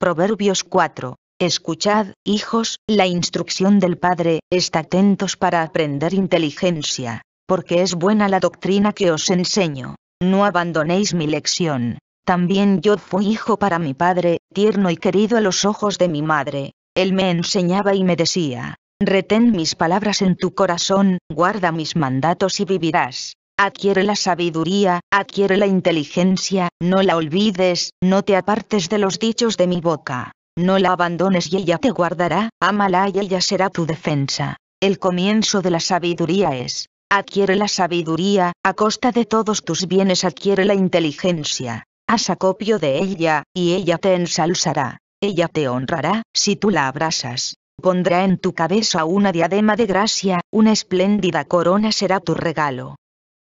Proverbios 4. Escuchad, hijos, la instrucción del Padre, está atentos para aprender inteligencia, porque es buena la doctrina que os enseño. No abandonéis mi lección. También yo fui hijo para mi Padre, tierno y querido a los ojos de mi madre. Él me enseñaba y me decía, retén mis palabras en tu corazón, guarda mis mandatos y vivirás adquiere la sabiduría, adquiere la inteligencia, no la olvides, no te apartes de los dichos de mi boca. No la abandones y ella te guardará, ámala y ella será tu defensa. El comienzo de la sabiduría es, adquiere la sabiduría, a costa de todos tus bienes adquiere la inteligencia. Haz acopio de ella, y ella te ensalzará, ella te honrará, si tú la abrazas. Pondrá en tu cabeza una diadema de gracia, una espléndida corona será tu regalo.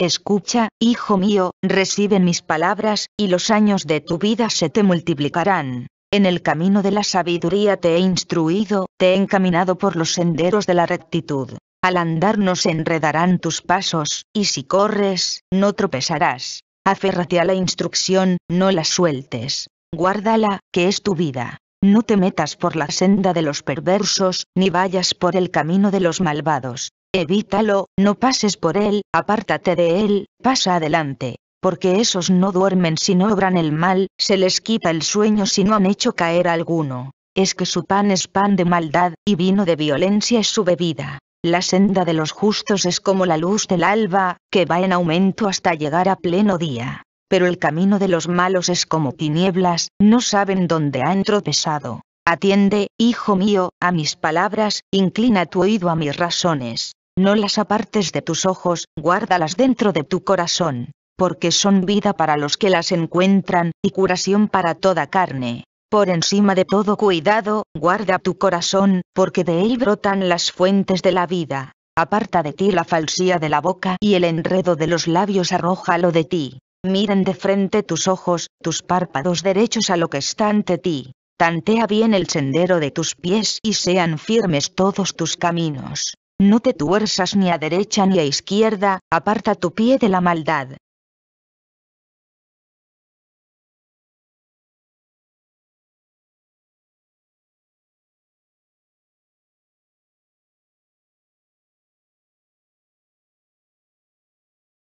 Escucha, hijo mío, recibe mis palabras, y los años de tu vida se te multiplicarán. En el camino de la sabiduría te he instruido, te he encaminado por los senderos de la rectitud. Al andar no se enredarán tus pasos, y si corres, no tropezarás. Aférrate a la instrucción, no la sueltes. Guárdala, que es tu vida. No te metas por la senda de los perversos, ni vayas por el camino de los malvados. Evítalo, no pases por él, apártate de él, pasa adelante. Porque esos no duermen si no obran el mal, se les quita el sueño si no han hecho caer alguno. Es que su pan es pan de maldad, y vino de violencia es su bebida. La senda de los justos es como la luz del alba, que va en aumento hasta llegar a pleno día. Pero el camino de los malos es como tinieblas, no saben dónde han tropezado. Atiende, hijo mío, a mis palabras, inclina tu oído a mis razones. No las apartes de tus ojos, guárdalas dentro de tu corazón, porque son vida para los que las encuentran, y curación para toda carne. Por encima de todo cuidado, guarda tu corazón, porque de él brotan las fuentes de la vida. Aparta de ti la falsía de la boca y el enredo de los labios arrójalo de ti. Miren de frente tus ojos, tus párpados derechos a lo que está ante ti. Tantea bien el sendero de tus pies y sean firmes todos tus caminos. No te tuerzas ni a derecha ni a izquierda, aparta tu pie de la maldad.